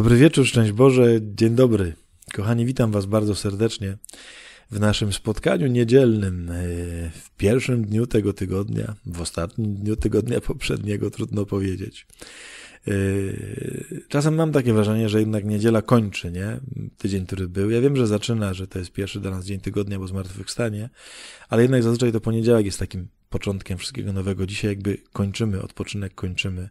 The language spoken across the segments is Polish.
Dobry wieczór, szczęść Boże, dzień dobry. Kochani, witam Was bardzo serdecznie w naszym spotkaniu niedzielnym, e, w pierwszym dniu tego tygodnia, w ostatnim dniu tygodnia poprzedniego, trudno powiedzieć. E, czasem mam takie wrażenie, że jednak niedziela kończy, nie? Tydzień, który był. Ja wiem, że zaczyna, że to jest pierwszy dla nas dzień tygodnia, bo zmartwychwstanie, ale jednak zazwyczaj to poniedziałek jest takim początkiem wszystkiego nowego. Dzisiaj jakby kończymy, odpoczynek kończymy,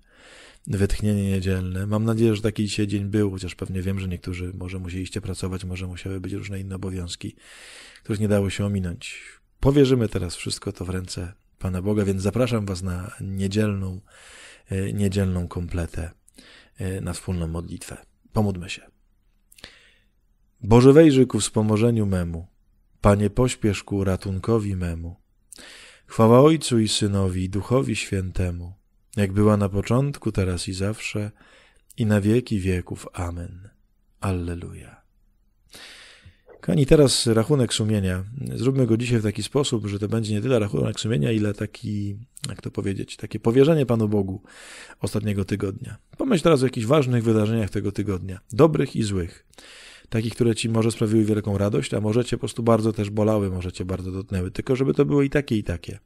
wytchnienie niedzielne. Mam nadzieję, że taki dzisiaj dzień był, chociaż pewnie wiem, że niektórzy może musieliście pracować, może musiały być różne inne obowiązki, których nie dało się ominąć. Powierzymy teraz wszystko to w ręce Pana Boga, więc zapraszam Was na niedzielną, e, niedzielną kompletę, e, na wspólną modlitwę. Pomódmy się. Boże wejrzy ku wspomożeniu memu, Panie pośpiesz ku ratunkowi memu. Chwała Ojcu i Synowi i Duchowi Świętemu, jak była na początku, teraz i zawsze, i na wieki wieków. Amen. Alleluja. Kani, teraz rachunek sumienia. Zróbmy go dzisiaj w taki sposób, że to będzie nie tyle rachunek sumienia, ile taki, jak to powiedzieć, takie powierzenie Panu Bogu ostatniego tygodnia. Pomyśl teraz o jakichś ważnych wydarzeniach tego tygodnia, dobrych i złych takich, które ci może sprawiły wielką radość, a może cię po prostu bardzo też bolały, może cię bardzo dotknęły, tylko żeby to było i takie, i takie.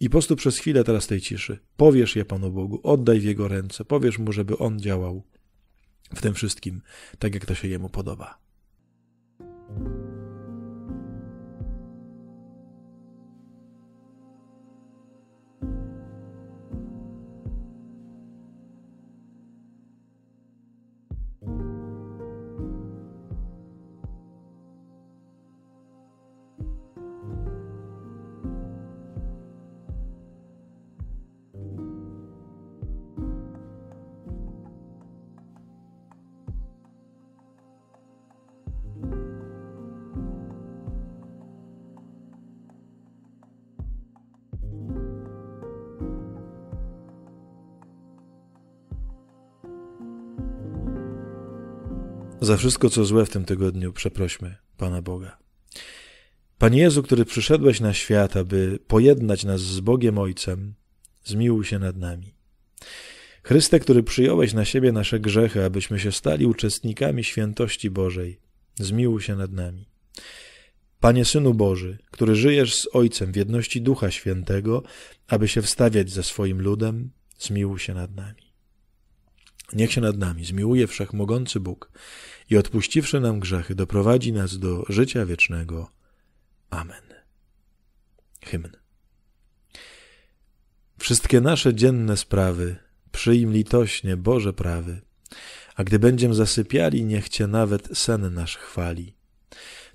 I po prostu przez chwilę teraz tej ciszy powiesz je Panu Bogu, oddaj w Jego ręce, powiesz Mu, żeby On działał w tym wszystkim, tak jak to się Jemu podoba. Za wszystko, co złe w tym tygodniu, przeprośmy Pana Boga. Panie Jezu, który przyszedłeś na świat, aby pojednać nas z Bogiem Ojcem, zmiłuj się nad nami. Chryste, który przyjąłeś na siebie nasze grzechy, abyśmy się stali uczestnikami świętości Bożej, zmiłuj się nad nami. Panie Synu Boży, który żyjesz z Ojcem w jedności Ducha Świętego, aby się wstawiać za swoim ludem, zmiłuj się nad nami. Niech się nad nami zmiłuje wszechmogący Bóg i odpuściwszy nam grzechy, doprowadzi nas do życia wiecznego. Amen. Hymn. Wszystkie nasze dzienne sprawy przyjm litośnie, Boże prawy, a gdy będziemy zasypiali, niech Cię nawet sen nasz chwali.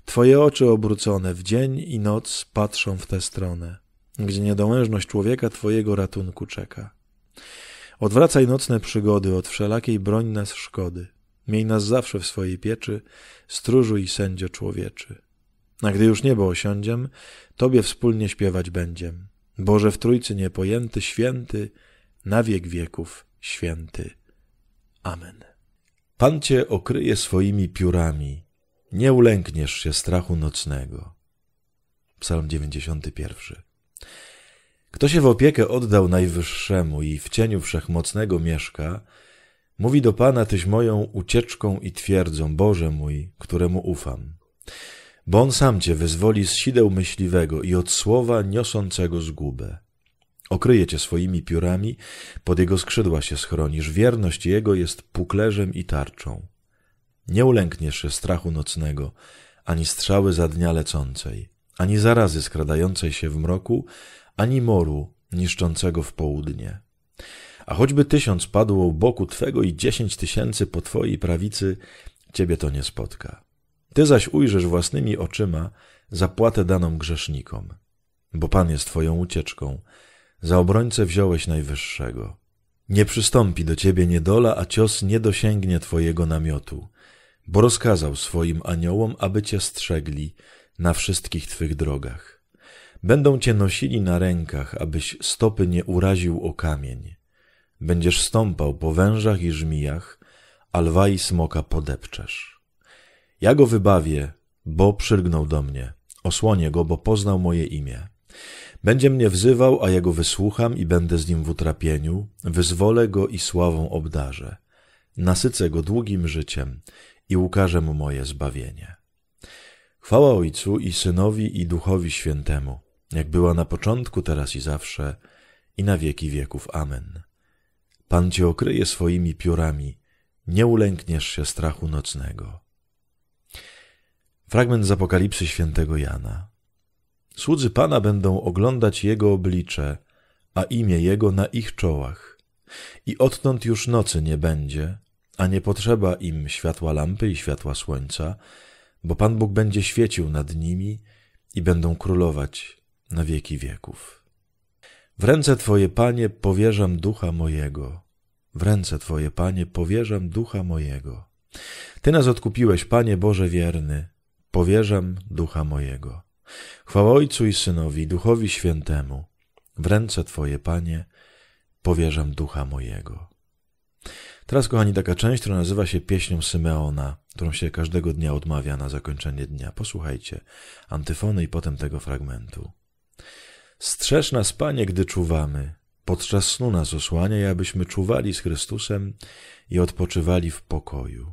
Twoje oczy obrócone w dzień i noc patrzą w tę stronę, gdzie niedołężność człowieka Twojego ratunku czeka. Odwracaj nocne przygody od wszelakiej broń nas szkody. Miej nas zawsze w swojej pieczy, stróżu i sędzio człowieczy. A gdy już niebo osiądziem, Tobie wspólnie śpiewać będziem. Boże w Trójcy niepojęty, święty, na wiek wieków święty. Amen. Pan Cię okryje swoimi piórami, nie ulękniesz się strachu nocnego. Psalm 91. Kto się w opiekę oddał Najwyższemu i w cieniu Wszechmocnego mieszka, mówi do Pana, Tyś moją ucieczką i twierdzą, Boże mój, któremu ufam. Bo On sam Cię wyzwoli z sideł myśliwego i od słowa niosącego zgubę. Okryje Cię swoimi piórami, pod Jego skrzydła się schronisz, wierność Jego jest puklerzem i tarczą. Nie ulękniesz się strachu nocnego, ani strzały za dnia lecącej, ani zarazy skradającej się w mroku, ani moru niszczącego w południe. A choćby tysiąc padło u boku Twego i dziesięć tysięcy po Twojej prawicy, Ciebie to nie spotka. Ty zaś ujrzysz własnymi oczyma zapłatę daną grzesznikom, bo Pan jest Twoją ucieczką. Za obrońcę wziąłeś Najwyższego. Nie przystąpi do Ciebie niedola, a cios nie dosięgnie Twojego namiotu, bo rozkazał swoim aniołom, aby Cię strzegli na wszystkich Twych drogach. Będą cię nosili na rękach, abyś stopy nie uraził o kamień. Będziesz stąpał po wężach i żmijach, a lwa i smoka podepczesz. Ja go wybawię, bo przylgnął do mnie. Osłonię go, bo poznał moje imię. Będzie mnie wzywał, a ja go wysłucham i będę z nim w utrapieniu. Wyzwolę go i sławą obdarzę. Nasycę go długim życiem i ukażę mu moje zbawienie. Chwała Ojcu i Synowi i Duchowi Świętemu jak była na początku, teraz i zawsze, i na wieki wieków. Amen. Pan cię okryje swoimi piórami, nie ulękniesz się strachu nocnego. Fragment z Apokalipsy świętego Jana. Słudzy Pana będą oglądać Jego oblicze, a imię Jego na ich czołach. I odtąd już nocy nie będzie, a nie potrzeba im światła lampy i światła słońca, bo Pan Bóg będzie świecił nad nimi i będą królować na wieki wieków. W ręce Twoje, Panie, powierzam ducha mojego. W ręce Twoje, Panie, powierzam ducha mojego. Ty nas odkupiłeś, Panie Boże wierny. Powierzam ducha mojego. Chwała Ojcu i Synowi, Duchowi Świętemu. W ręce Twoje, Panie, powierzam ducha mojego. Teraz, kochani, taka część, która nazywa się pieśnią Symeona, którą się każdego dnia odmawia na zakończenie dnia. Posłuchajcie antyfony i potem tego fragmentu. Strzeż nas, Panie, gdy czuwamy. Podczas snu nas osłaniaj, abyśmy czuwali z Chrystusem i odpoczywali w pokoju.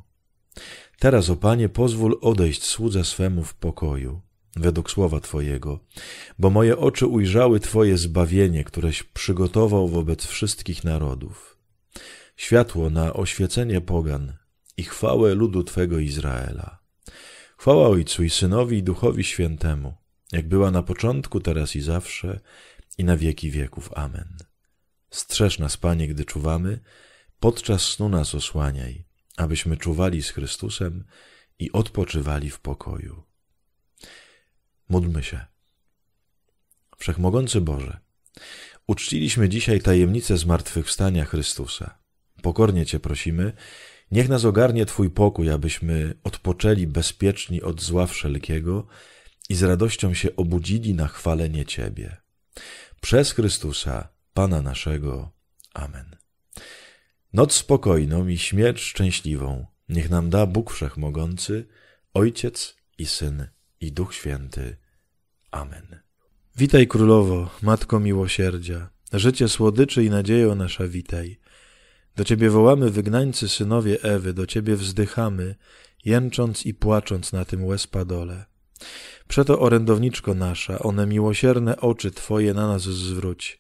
Teraz, o Panie, pozwól odejść słudze swemu w pokoju, według słowa Twojego, bo moje oczy ujrzały Twoje zbawienie, któreś przygotował wobec wszystkich narodów. Światło na oświecenie pogan i chwałę ludu Twego Izraela. Chwała Ojcu i Synowi i Duchowi Świętemu, jak była na początku, teraz i zawsze, i na wieki wieków. Amen. Strzeż nas, Panie, gdy czuwamy, podczas snu nas osłaniaj, abyśmy czuwali z Chrystusem i odpoczywali w pokoju. Módlmy się. Wszechmogący Boże, uczciliśmy dzisiaj tajemnicę zmartwychwstania Chrystusa. Pokornie Cię prosimy, niech nas ogarnie Twój pokój, abyśmy odpoczęli bezpieczni od zła wszelkiego, i z radością się obudzili na chwalenie Ciebie. Przez Chrystusa, Pana naszego. Amen. Noc spokojną i śmierć szczęśliwą niech nam da Bóg Wszechmogący, Ojciec i Syn i Duch Święty. Amen. Witaj Królowo, Matko Miłosierdzia, życie słodyczy i nadziejo nasza witaj. Do Ciebie wołamy wygnańcy synowie Ewy, do Ciebie wzdychamy, jęcząc i płacząc na tym łespadole. Przeto orędowniczko nasza, one miłosierne oczy Twoje na nas zwróć,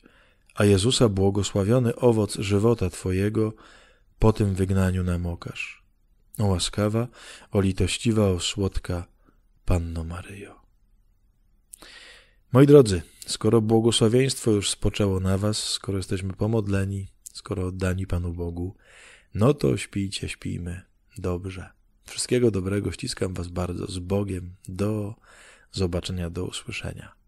a Jezusa błogosławiony owoc żywota Twojego po tym wygnaniu nam okaż. O łaskawa, o litościwa, o słodka Panno Maryjo. Moi drodzy, skoro błogosławieństwo już spoczęło na Was, skoro jesteśmy pomodleni, skoro oddani Panu Bogu, no to śpijcie, śpijmy dobrze. Wszystkiego dobrego, ściskam Was bardzo z Bogiem. Do zobaczenia, do usłyszenia.